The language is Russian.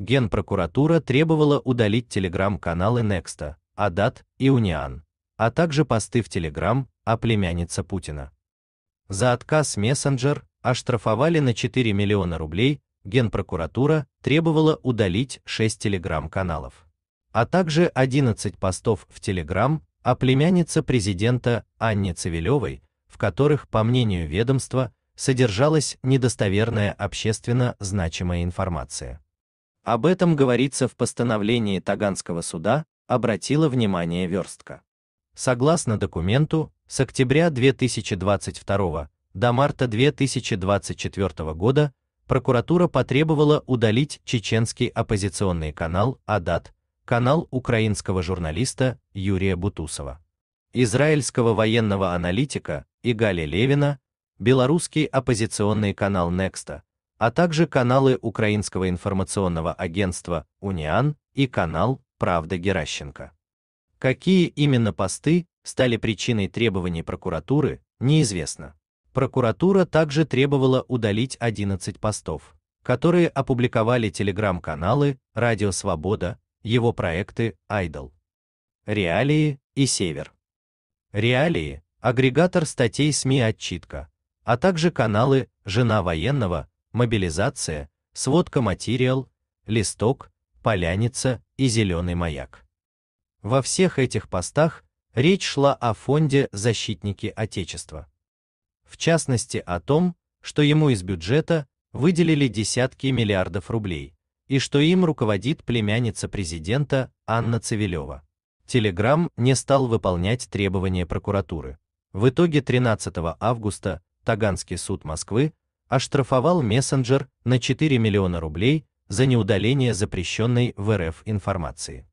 Генпрокуратура требовала удалить телеграм-каналы Некста, Адат и Униан, а также посты в Телеграм о племяннице Путина. За отказ мессенджер оштрафовали на 4 миллиона рублей, Генпрокуратура требовала удалить 6 телеграм-каналов, а также 11 постов в Телеграм о племяннице президента Анне Цивилевой, в которых, по мнению ведомства, содержалась недостоверная общественно значимая информация об этом говорится в постановлении Таганского суда, обратила внимание Верстка. Согласно документу, с октября 2022 до марта 2024 года прокуратура потребовала удалить чеченский оппозиционный канал «Адат», канал украинского журналиста Юрия Бутусова, израильского военного аналитика Игали Левина, белорусский оппозиционный канал «Некста», а также каналы Украинского информационного агентства «Униан» и канал «Правда Геращенко». Какие именно посты стали причиной требований прокуратуры, неизвестно. Прокуратура также требовала удалить 11 постов, которые опубликовали телеграм-каналы «Радио Свобода», его проекты «Айдол», «Реалии» и «Север». «Реалии» — агрегатор статей СМИ «Отчитка», а также каналы «Жена военного», мобилизация, сводка материал, листок, поляница и зеленый маяк. Во всех этих постах речь шла о фонде «Защитники Отечества». В частности о том, что ему из бюджета выделили десятки миллиардов рублей, и что им руководит племянница президента Анна Цивилева. Телеграм не стал выполнять требования прокуратуры. В итоге 13 августа Таганский суд Москвы оштрафовал мессенджер на 4 миллиона рублей за неудаление запрещенной в РФ информации.